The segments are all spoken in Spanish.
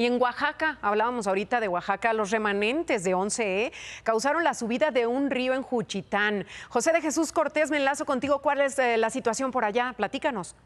Y en Oaxaca, hablábamos ahorita de Oaxaca, los remanentes de 11E e causaron la subida de un río en Juchitán. José de Jesús Cortés, me enlazo contigo. ¿Cuál es eh, la situación por allá? Platícanos.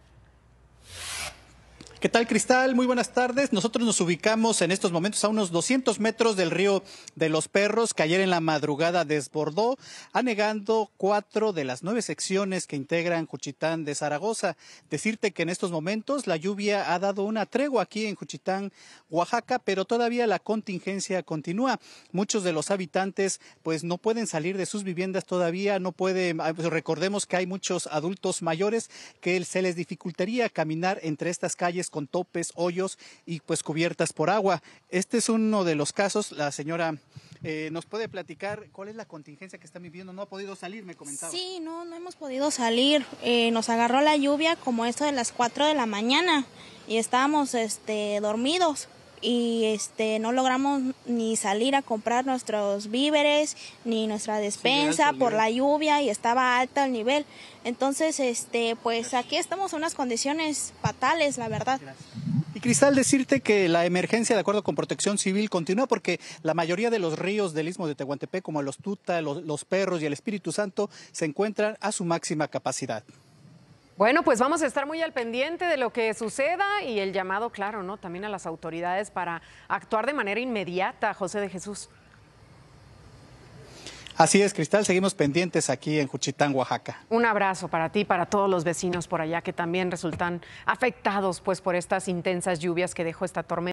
¿Qué tal, Cristal? Muy buenas tardes. Nosotros nos ubicamos en estos momentos a unos 200 metros del río de los Perros, que ayer en la madrugada desbordó, anegando cuatro de las nueve secciones que integran Juchitán de Zaragoza. Decirte que en estos momentos la lluvia ha dado una tregua aquí en Juchitán, Oaxaca, pero todavía la contingencia continúa. Muchos de los habitantes, pues, no pueden salir de sus viviendas todavía, no pueden. Ah, pues, recordemos que hay muchos adultos mayores que se les dificultaría caminar entre estas calles con topes, hoyos y pues cubiertas por agua. Este es uno de los casos. La señora eh, nos puede platicar cuál es la contingencia que está viviendo. No ha podido salir, me comentaba. Sí, no, no hemos podido salir. Eh, nos agarró la lluvia como esto de las 4 de la mañana y estábamos este, dormidos y este no logramos ni salir a comprar nuestros víveres ni nuestra despensa por la lluvia y estaba alta el nivel. Entonces, este pues aquí estamos en unas condiciones fatales, la verdad. Y Cristal, decirte que la emergencia, de acuerdo con Protección Civil, continúa porque la mayoría de los ríos del istmo de Tehuantepec, como los Tuta, los Perros y el Espíritu Santo, se encuentran a su máxima capacidad. Bueno, pues vamos a estar muy al pendiente de lo que suceda y el llamado, claro, ¿no? También a las autoridades para actuar de manera inmediata, José de Jesús. Así es, Cristal, seguimos pendientes aquí en Juchitán, Oaxaca. Un abrazo para ti, para todos los vecinos por allá que también resultan afectados pues por estas intensas lluvias que dejó esta tormenta.